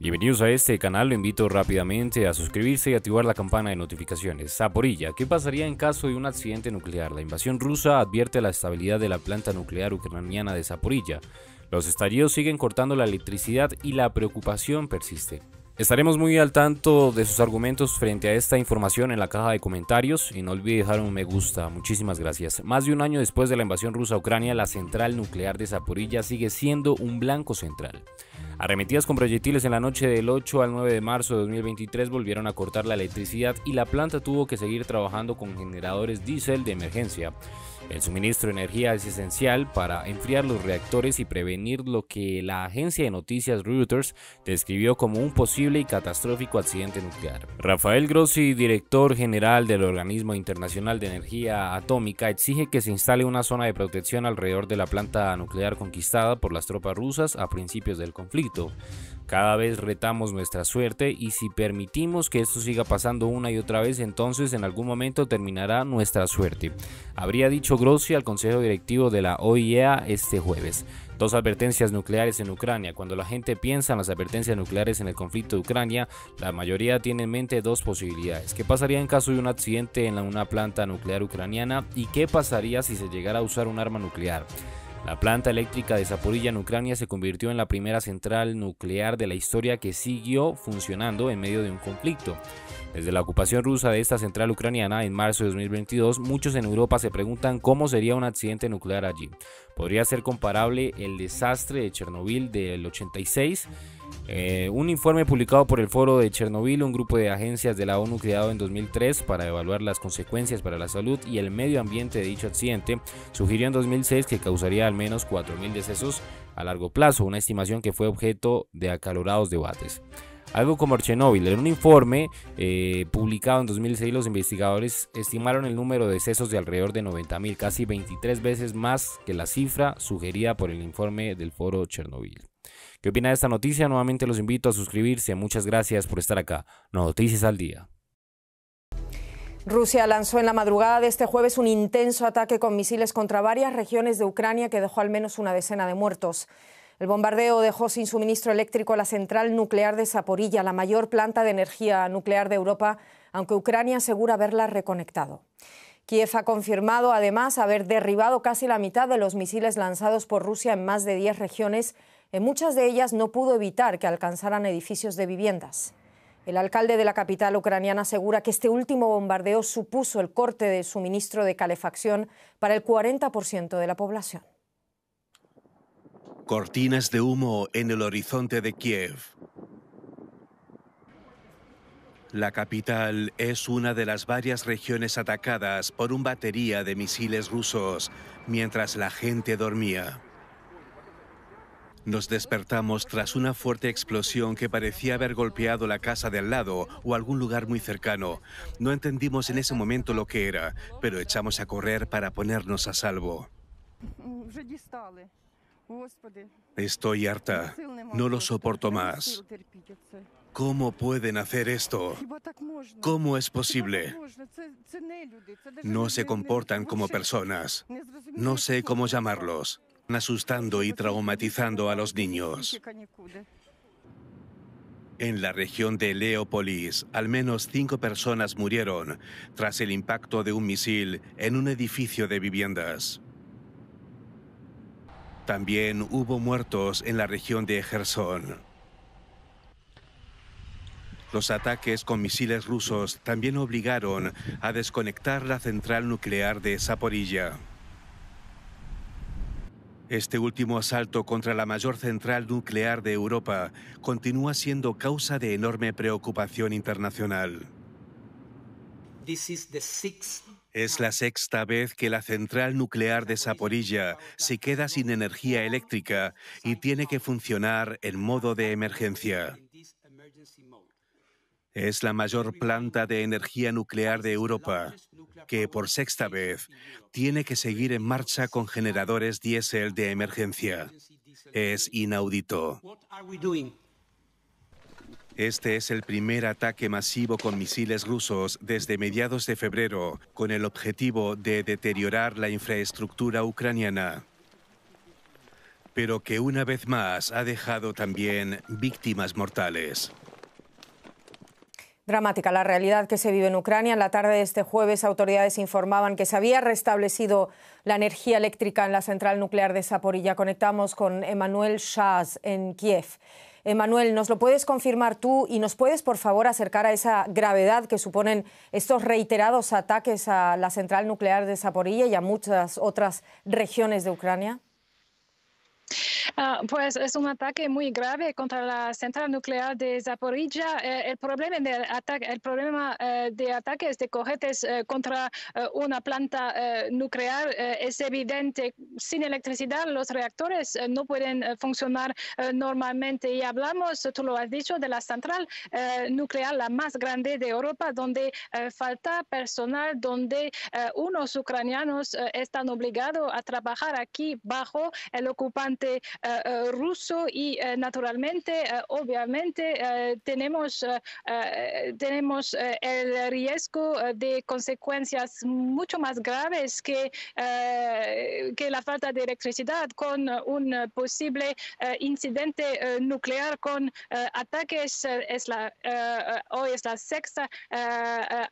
Bienvenidos a este canal, lo invito rápidamente a suscribirse y activar la campana de notificaciones. Zaporilla, ¿qué pasaría en caso de un accidente nuclear? La invasión rusa advierte la estabilidad de la planta nuclear ucraniana de Zaporilla. Los estallidos siguen cortando la electricidad y la preocupación persiste. Estaremos muy al tanto de sus argumentos frente a esta información en la caja de comentarios y no olvide dejar un me gusta. Muchísimas gracias. Más de un año después de la invasión rusa a Ucrania, la central nuclear de Zaporilla sigue siendo un blanco central. Arremetidas con proyectiles en la noche del 8 al 9 de marzo de 2023 volvieron a cortar la electricidad y la planta tuvo que seguir trabajando con generadores diésel de emergencia. El suministro de energía es esencial para enfriar los reactores y prevenir lo que la agencia de noticias Reuters describió como un posible y catastrófico accidente nuclear. Rafael Grossi, director general del Organismo Internacional de Energía Atómica, exige que se instale una zona de protección alrededor de la planta nuclear conquistada por las tropas rusas a principios del conflicto. Cada vez retamos nuestra suerte y si permitimos que esto siga pasando una y otra vez, entonces en algún momento terminará nuestra suerte. Habría dicho Grossi al Consejo Directivo de la OIEA este jueves. Dos advertencias nucleares en Ucrania. Cuando la gente piensa en las advertencias nucleares en el conflicto de Ucrania, la mayoría tiene en mente dos posibilidades. ¿Qué pasaría en caso de un accidente en una planta nuclear ucraniana? ¿Y qué pasaría si se llegara a usar un arma nuclear? La planta eléctrica de Zaporilla en Ucrania se convirtió en la primera central nuclear de la historia que siguió funcionando en medio de un conflicto. Desde la ocupación rusa de esta central ucraniana en marzo de 2022, muchos en Europa se preguntan cómo sería un accidente nuclear allí. ¿Podría ser comparable el desastre de Chernobyl del 86? Eh, un informe publicado por el Foro de Chernobyl, un grupo de agencias de la ONU creado en 2003 para evaluar las consecuencias para la salud y el medio ambiente de dicho accidente, sugirió en 2006 que causaría al menos 4.000 decesos a largo plazo, una estimación que fue objeto de acalorados debates. Algo como Chernobyl. En un informe eh, publicado en 2006, los investigadores estimaron el número de decesos de alrededor de 90.000, casi 23 veces más que la cifra sugerida por el informe del foro Chernobyl. ¿Qué opina de esta noticia? Nuevamente los invito a suscribirse. Muchas gracias por estar acá. Noticias al día. Rusia lanzó en la madrugada de este jueves un intenso ataque con misiles contra varias regiones de Ucrania que dejó al menos una decena de muertos. El bombardeo dejó sin suministro eléctrico a la central nuclear de Zaporilla, la mayor planta de energía nuclear de Europa, aunque Ucrania asegura haberla reconectado. Kiev ha confirmado además haber derribado casi la mitad de los misiles lanzados por Rusia en más de 10 regiones en muchas de ellas no pudo evitar que alcanzaran edificios de viviendas. El alcalde de la capital ucraniana asegura que este último bombardeo supuso el corte de suministro de calefacción para el 40% de la población. Cortinas de humo en el horizonte de Kiev. La capital es una de las varias regiones atacadas por un batería de misiles rusos mientras la gente dormía. Nos despertamos tras una fuerte explosión que parecía haber golpeado la casa de al lado o algún lugar muy cercano. No entendimos en ese momento lo que era, pero echamos a correr para ponernos a salvo. Estoy harta. No lo soporto más. ¿Cómo pueden hacer esto? ¿Cómo es posible? No se comportan como personas. No sé cómo llamarlos asustando y traumatizando a los niños. En la región de Leópolis, al menos cinco personas murieron tras el impacto de un misil en un edificio de viviendas. También hubo muertos en la región de Gerson. Los ataques con misiles rusos también obligaron a desconectar la central nuclear de Zaporilla. Este último asalto contra la mayor central nuclear de Europa continúa siendo causa de enorme preocupación internacional. Es la sexta vez que la central nuclear de Saporilla se queda sin energía eléctrica y tiene que funcionar en modo de emergencia. Es la mayor planta de energía nuclear de Europa que por sexta vez tiene que seguir en marcha con generadores diésel de emergencia. Es inaudito. Este es el primer ataque masivo con misiles rusos desde mediados de febrero, con el objetivo de deteriorar la infraestructura ucraniana, pero que una vez más ha dejado también víctimas mortales. Dramática la realidad que se vive en Ucrania. En la tarde de este jueves, autoridades informaban que se había restablecido la energía eléctrica en la central nuclear de Saporilla. Conectamos con Emanuel Shaz en Kiev. Emanuel, ¿nos lo puedes confirmar tú y nos puedes, por favor, acercar a esa gravedad que suponen estos reiterados ataques a la central nuclear de Zaporilla y a muchas otras regiones de Ucrania? Ah, pues es un ataque muy grave contra la central nuclear de Zaporilla. Eh, el problema de ataque, el problema eh, de ataques de cohetes eh, contra una planta nuclear es evidente. Sin electricidad, los reactores no pueden funcionar normalmente. Y hablamos, tú lo has dicho, de la central nuclear la más grande de Europa, donde falta personal, donde unos ucranianos están obligados a trabajar aquí bajo el ocupante eh, eh, ruso y eh, naturalmente, obviamente, tenemos, tenemos el riesgo de consecuencias mucho más graves que, que la falta de electricidad con un posible incidente nuclear con ataques. Es la, hoy es la sexta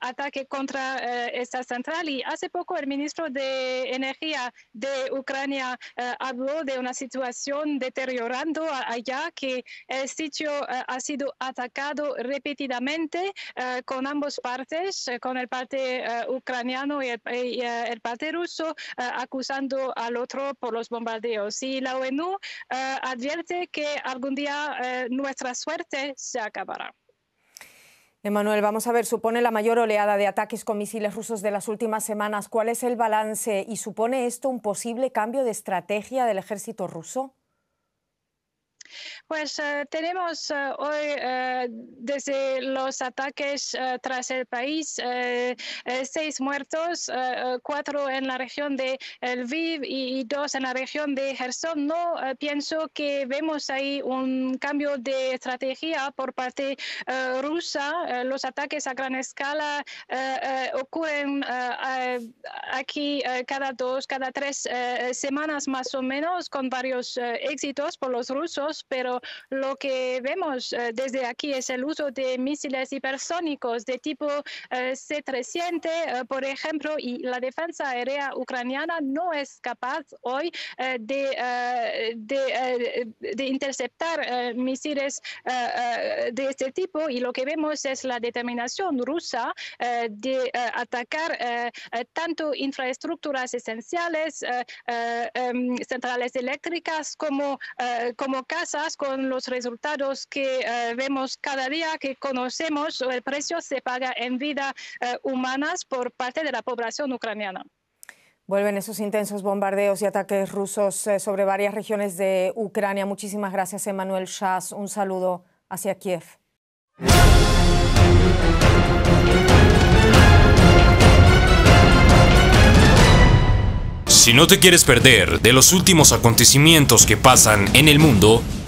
ataque contra esta central y hace poco el ministro de Energía de Ucrania habló de una situación deteriorando allá que el sitio eh, ha sido atacado repetidamente eh, con ambas partes, eh, con el parte ucraniano y el, y el parte ruso, acusando al otro por los bombardeos. Y la ONU advierte que algún día nuestra suerte se acabará. Emanuel, vamos a ver, supone la mayor oleada de ataques con misiles rusos de las últimas semanas. ¿Cuál es el balance y supone esto un posible cambio de estrategia del ejército ruso? Pues eh, tenemos eh, hoy, eh, desde los ataques tras el país, seis muertos, cuatro en la región de Lviv y, dos en la región de Gerson. No pienso que vemos ahí un cambio de estrategia por parte rusa. los ataques a gran escala ocurren aquí cada dos, cada tres semanas más o menos, con varios éxitos por los rusos, pero lo que vemos eh, desde aquí es el uso de misiles hipersónicos de tipo eh, s C-300, eh, por ejemplo, y la defensa aérea ucraniana no es capaz hoy de, interceptar misiles de este tipo y lo que vemos es la determinación rusa de atacar tanto infraestructuras esenciales, em, centrales eléctricas como, como casas, con los resultados que eh, vemos cada día, que conocemos, el precio se paga en vida eh, humanas por parte de la población ucraniana. Vuelven esos intensos bombardeos y ataques rusos eh, sobre varias regiones de Ucrania. Muchísimas gracias, Emanuel Shas. Un saludo hacia Kiev. Si no te quieres perder de los últimos acontecimientos que pasan en el mundo,